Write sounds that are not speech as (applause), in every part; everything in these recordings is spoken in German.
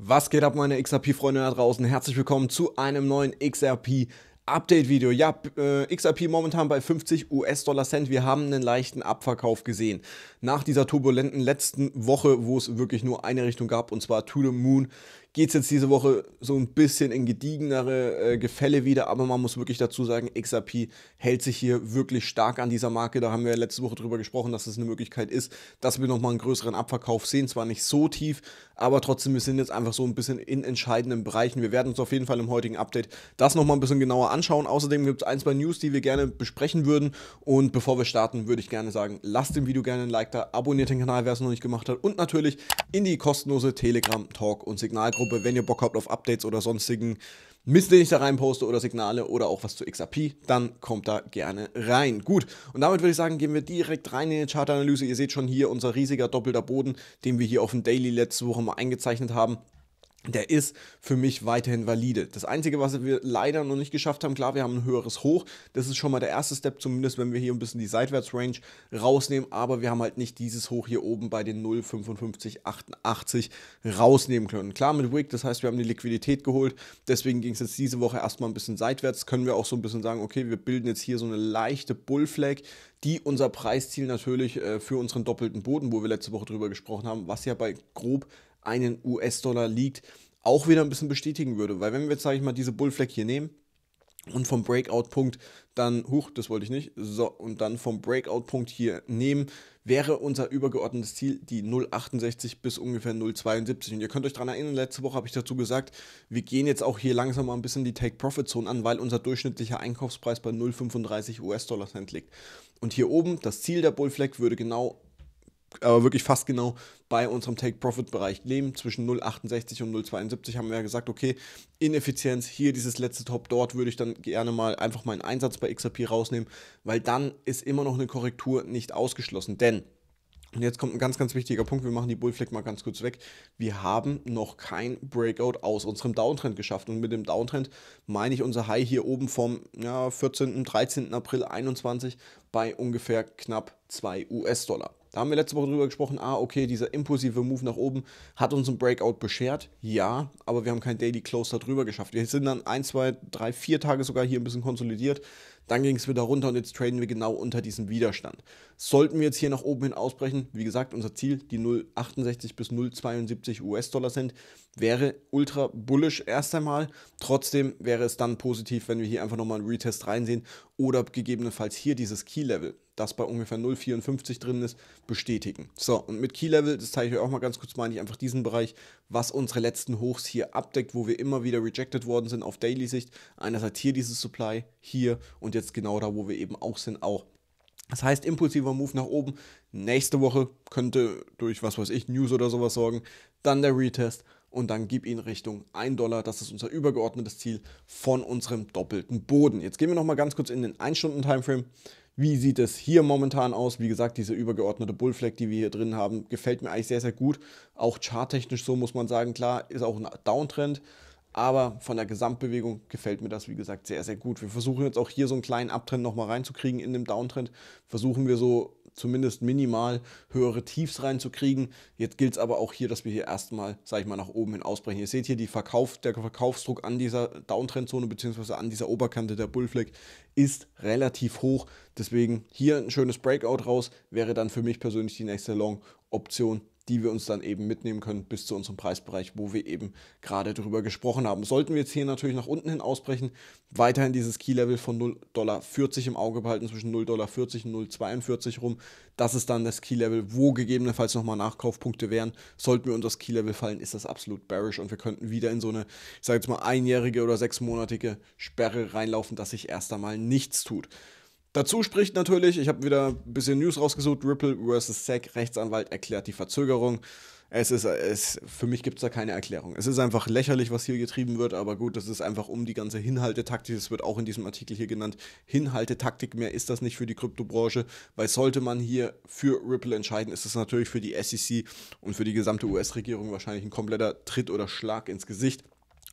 Was geht ab, meine XRP-Freunde da draußen? Herzlich willkommen zu einem neuen XRP Update-Video. Ja, äh, XRP momentan bei 50 US-Dollar Cent. Wir haben einen leichten Abverkauf gesehen. Nach dieser turbulenten letzten Woche, wo es wirklich nur eine Richtung gab, und zwar to the moon, geht es jetzt diese Woche so ein bisschen in gediegenere äh, Gefälle wieder. Aber man muss wirklich dazu sagen, XRP hält sich hier wirklich stark an dieser Marke. Da haben wir letzte Woche drüber gesprochen, dass es das eine Möglichkeit ist, dass wir nochmal einen größeren Abverkauf sehen. Zwar nicht so tief, aber trotzdem, wir sind jetzt einfach so ein bisschen in entscheidenden Bereichen. Wir werden uns auf jeden Fall im heutigen Update das nochmal ein bisschen genauer anschauen anschauen. Außerdem gibt es ein, zwei News, die wir gerne besprechen würden. Und bevor wir starten, würde ich gerne sagen, lasst dem Video gerne ein Like da, abonniert den Kanal, wer es noch nicht gemacht hat. Und natürlich in die kostenlose Telegram, Talk und Signalgruppe, wenn ihr Bock habt auf Updates oder sonstigen Mist, den ich da rein poste oder Signale oder auch was zu XRP, dann kommt da gerne rein. Gut, und damit würde ich sagen, gehen wir direkt rein in die Chartanalyse. Ihr seht schon hier unser riesiger doppelter Boden, den wir hier auf dem Daily letzte Woche mal eingezeichnet haben der ist für mich weiterhin valide. Das Einzige, was wir leider noch nicht geschafft haben, klar, wir haben ein höheres Hoch. Das ist schon mal der erste Step, zumindest wenn wir hier ein bisschen die Seitwärtsrange rausnehmen. Aber wir haben halt nicht dieses Hoch hier oben bei den 0,5588 rausnehmen können. Klar mit Wick, das heißt, wir haben die Liquidität geholt. Deswegen ging es jetzt diese Woche erstmal ein bisschen seitwärts. Können wir auch so ein bisschen sagen, okay, wir bilden jetzt hier so eine leichte Bullflag die unser Preisziel natürlich äh, für unseren doppelten Boden, wo wir letzte Woche drüber gesprochen haben, was ja bei grob einen US-Dollar liegt, auch wieder ein bisschen bestätigen würde. Weil wenn wir jetzt, sage ich mal, diese Bullflag hier nehmen und vom Breakout-Punkt dann, huch, das wollte ich nicht, so, und dann vom Breakout-Punkt hier nehmen, wäre unser übergeordnetes Ziel die 0,68 bis ungefähr 0,72. Und ihr könnt euch daran erinnern, letzte Woche habe ich dazu gesagt, wir gehen jetzt auch hier langsam mal ein bisschen die Take-Profit-Zone an, weil unser durchschnittlicher Einkaufspreis bei 0,35 US-Dollar-Cent liegt. Und hier oben, das Ziel der Bullflag würde genau aber wirklich fast genau bei unserem Take-Profit-Bereich leben. Zwischen 0,68 und 0,72 haben wir ja gesagt, okay, Ineffizienz, hier dieses letzte Top, dort würde ich dann gerne mal einfach meinen Einsatz bei XRP rausnehmen, weil dann ist immer noch eine Korrektur nicht ausgeschlossen. Denn und jetzt kommt ein ganz, ganz wichtiger Punkt. Wir machen die Bullflag mal ganz kurz weg. Wir haben noch kein Breakout aus unserem Downtrend geschafft. Und mit dem Downtrend meine ich unser High hier oben vom ja, 14., 13. April 21 bei ungefähr knapp 2 US-Dollar. Da haben wir letzte Woche drüber gesprochen, ah, okay, dieser impulsive Move nach oben hat uns einen Breakout beschert. Ja, aber wir haben kein Daily Close darüber geschafft. Wir sind dann ein, zwei, drei, vier Tage sogar hier ein bisschen konsolidiert. Dann ging es wieder runter und jetzt traden wir genau unter diesem Widerstand. Sollten wir jetzt hier nach oben hin ausbrechen, wie gesagt, unser Ziel, die 0,68 bis 0,72 US-Dollar Cent, wäre ultra bullish erst einmal. Trotzdem wäre es dann positiv, wenn wir hier einfach nochmal einen Retest reinsehen oder gegebenenfalls hier dieses Key-Level das bei ungefähr 0,54 drin ist, bestätigen. So, und mit Key Level, das zeige ich euch auch mal ganz kurz, meine ich einfach diesen Bereich, was unsere letzten Hochs hier abdeckt, wo wir immer wieder rejected worden sind auf Daily-Sicht. Einerseits hier dieses Supply, hier und jetzt genau da, wo wir eben auch sind, auch. Das heißt, impulsiver Move nach oben. Nächste Woche könnte durch, was weiß ich, News oder sowas sorgen. Dann der Retest und dann gib ihn Richtung 1 Dollar. Das ist unser übergeordnetes Ziel von unserem doppelten Boden. Jetzt gehen wir nochmal ganz kurz in den 1-Stunden-Timeframe. Wie sieht es hier momentan aus? Wie gesagt, diese übergeordnete Bullflag, die wir hier drin haben, gefällt mir eigentlich sehr, sehr gut. Auch charttechnisch so muss man sagen, klar, ist auch ein Downtrend. Aber von der Gesamtbewegung gefällt mir das, wie gesagt, sehr, sehr gut. Wir versuchen jetzt auch hier so einen kleinen Abtrend nochmal reinzukriegen in dem Downtrend. Versuchen wir so zumindest minimal höhere Tiefs reinzukriegen. Jetzt gilt es aber auch hier, dass wir hier erstmal, sage ich mal, nach oben hin ausbrechen. Ihr seht hier, die Verkauf, der Verkaufsdruck an dieser Downtrendzone zone bzw. an dieser Oberkante der Bullflag ist relativ hoch. Deswegen hier ein schönes Breakout raus wäre dann für mich persönlich die nächste Long-Option die wir uns dann eben mitnehmen können bis zu unserem Preisbereich, wo wir eben gerade drüber gesprochen haben. Sollten wir jetzt hier natürlich nach unten hin ausbrechen, weiterhin dieses Key-Level von 0,40 Dollar im Auge behalten, zwischen 0,40 und 0,42 rum. Das ist dann das Key-Level, wo gegebenenfalls nochmal Nachkaufpunkte wären. Sollten wir unter das Key-Level fallen, ist das absolut bearish und wir könnten wieder in so eine, ich sage jetzt mal, einjährige oder sechsmonatige Sperre reinlaufen, dass sich erst einmal nichts tut. Dazu spricht natürlich, ich habe wieder ein bisschen News rausgesucht, Ripple vs. SEC, Rechtsanwalt erklärt die Verzögerung. Es ist, es, für mich gibt es da keine Erklärung. Es ist einfach lächerlich, was hier getrieben wird, aber gut, das ist einfach um die ganze Hinhaltetaktik, das wird auch in diesem Artikel hier genannt. Hinhaltetaktik mehr ist das nicht für die Kryptobranche, weil sollte man hier für Ripple entscheiden, ist es natürlich für die SEC und für die gesamte US-Regierung wahrscheinlich ein kompletter Tritt oder Schlag ins Gesicht.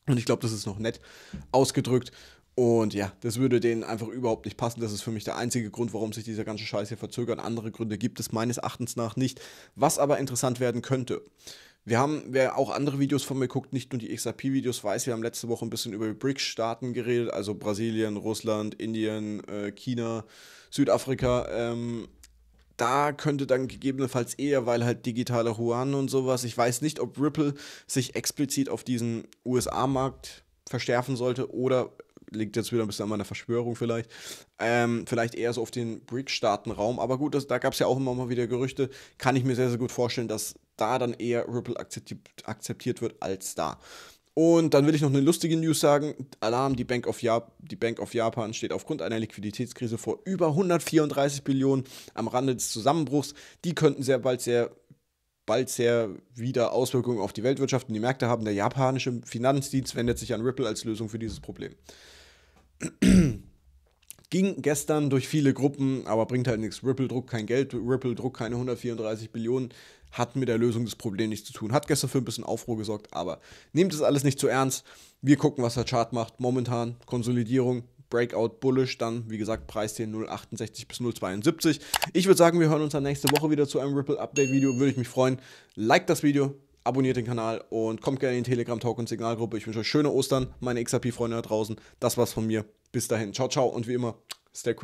Und ich glaube, das ist noch nett ausgedrückt. Und ja, das würde denen einfach überhaupt nicht passen. Das ist für mich der einzige Grund, warum sich dieser ganze Scheiß hier verzögert. Andere Gründe gibt es meines Erachtens nach nicht. Was aber interessant werden könnte. Wir haben, wer auch andere Videos von mir guckt, nicht nur die XRP-Videos weiß, wir haben letzte Woche ein bisschen über BRICS-Staaten geredet, also Brasilien, Russland, Indien, äh, China, Südafrika. Ähm, da könnte dann gegebenenfalls eher, weil halt digitaler Yuan und sowas, ich weiß nicht, ob Ripple sich explizit auf diesen USA-Markt verstärken sollte oder liegt jetzt wieder ein bisschen an meiner Verschwörung vielleicht. Ähm, vielleicht eher so auf den bric raum Aber gut, das, da gab es ja auch immer mal wieder Gerüchte. Kann ich mir sehr, sehr gut vorstellen, dass da dann eher Ripple akzeptiert, akzeptiert wird als da. Und dann will ich noch eine lustige News sagen. Alarm, die Bank, of Jap die Bank of Japan steht aufgrund einer Liquiditätskrise vor über 134 Billionen am Rande des Zusammenbruchs. Die könnten sehr bald sehr bald sehr wieder Auswirkungen auf die Weltwirtschaft und die Märkte haben. Der japanische Finanzdienst wendet sich an Ripple als Lösung für dieses Problem. (clears throat) Ging gestern durch viele Gruppen, aber bringt halt nichts. Ripple druckt kein Geld, Ripple druckt keine 134 Billionen, hat mit der Lösung des Problems nichts zu tun. Hat gestern für ein bisschen Aufruhr gesorgt, aber nehmt es alles nicht zu ernst. Wir gucken, was der Chart macht. Momentan Konsolidierung, Breakout bullish, dann wie gesagt Preisziel 0,68 bis 0,72. Ich würde sagen, wir hören uns dann nächste Woche wieder zu einem Ripple Update Video. Würde ich mich freuen. Like das Video, abonniert den Kanal und kommt gerne in die Telegram Talk und Signalgruppe. Ich wünsche euch schöne Ostern, meine XRP Freunde da draußen. Das war's von mir. Bis dahin, ciao ciao und wie immer, stay crazy.